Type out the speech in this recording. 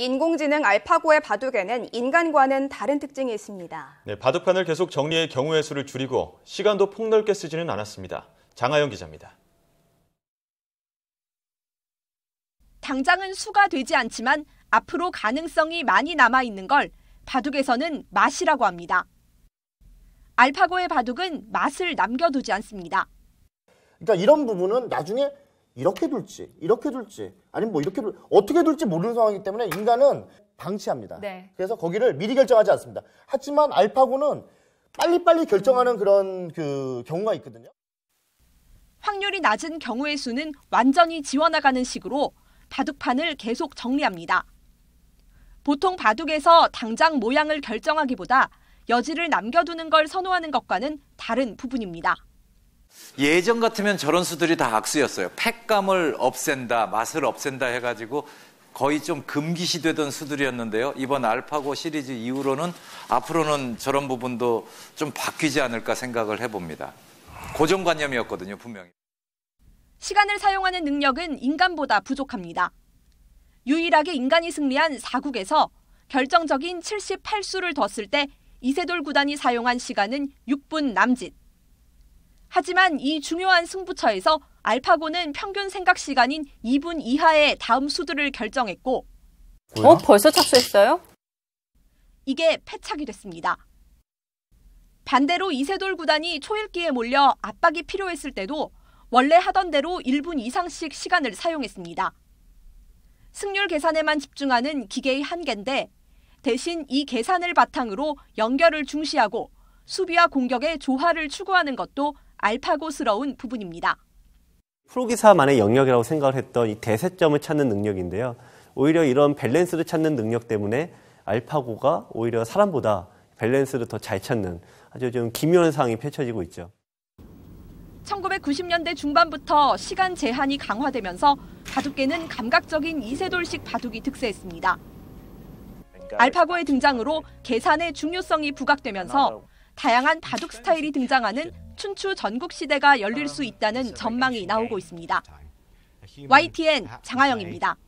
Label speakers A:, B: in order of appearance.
A: 인공지능 알파고의 바둑에는 인간과는 다른 특징이 있습니다.
B: 네, 바둑판을 계속 정리해 경우의 수를 줄이고 시간도 폭넓게 쓰지는 않았습니다. 장하영 기자입니다.
A: 당장은 수가 되지 않지만 앞으로 가능성이 많이 남아 있는 걸 바둑에서는 맛이라고 합니다. 알파고의 바둑은 맛을 남겨두지 않습니다.
C: 그러니까 이런 부분은 나중에 이렇게 둘지 이렇게 둘지 아니면 뭐 이렇게 둘 어떻게 둘지 모르는 상황이기 때문에 인간은 방치합니다. 네. 그래서 거기를 미리 결정하지 않습니다. 하지만 알파고는 빨리빨리 결정하는 그런 그 경우가 있거든요.
A: 확률이 낮은 경우의 수는 완전히 지워나가는 식으로 바둑판을 계속 정리합니다. 보통 바둑에서 당장 모양을 결정하기보다 여지를 남겨두는 걸 선호하는 것과는 다른 부분입니다.
D: 예전 같으면 저런 수들이 다 악수였어요. 팩감을 없앤다, 맛을 없앤다 해가지고 거의 좀 금기시되던 수들이었는데요. 이번 알파고 시리즈 이후로는 앞으로는 저런 부분도 좀 바뀌지 않을까 생각을 해봅니다. 고정관념이었거든요, 분명히.
A: 시간을 사용하는 능력은 인간보다 부족합니다. 유일하게 인간이 승리한 4국에서 결정적인 78수를 뒀을 때 이세돌 구단이 사용한 시간은 6분 남짓. 하지만 이 중요한 승부처에서 알파고는 평균 생각 시간인 2분 이하의 다음 수들을 결정했고 어 벌써 착수했어요? 이게 패착이 됐습니다. 반대로 이세돌 구단이 초읽기에 몰려 압박이 필요했을 때도 원래 하던 대로 1분 이상씩 시간을 사용했습니다. 승률 계산에만 집중하는 기계의 한계인데 대신 이 계산을 바탕으로 연결을 중시하고 수비와 공격의 조화를 추구하는 것도 알파고스러운 부분입니다.
B: 프로기사만의 영역이라고 생각을 했던 이 대세점을 찾는 능력인데요. 오히려 이런 밸런스를 찾는 능력 때문에 알파고가 오히려 사람보다 밸런스를 더 잘 찾는 아주 좀 기묘한 상황이 펼쳐지고 있죠.
A: 1990년대 중반부터 시간 제한이 강화되면서 바둑계는 감각적인 이세돌식 바둑이 득세했습니다. 알파고의 등장으로 계산의 중요성이 부각되면서 다양한 바둑 스타일이 등장하는 춘추 전국시대가 열릴 수 있다는 전망이 나오고 있습니다. YTN 장하영입니다.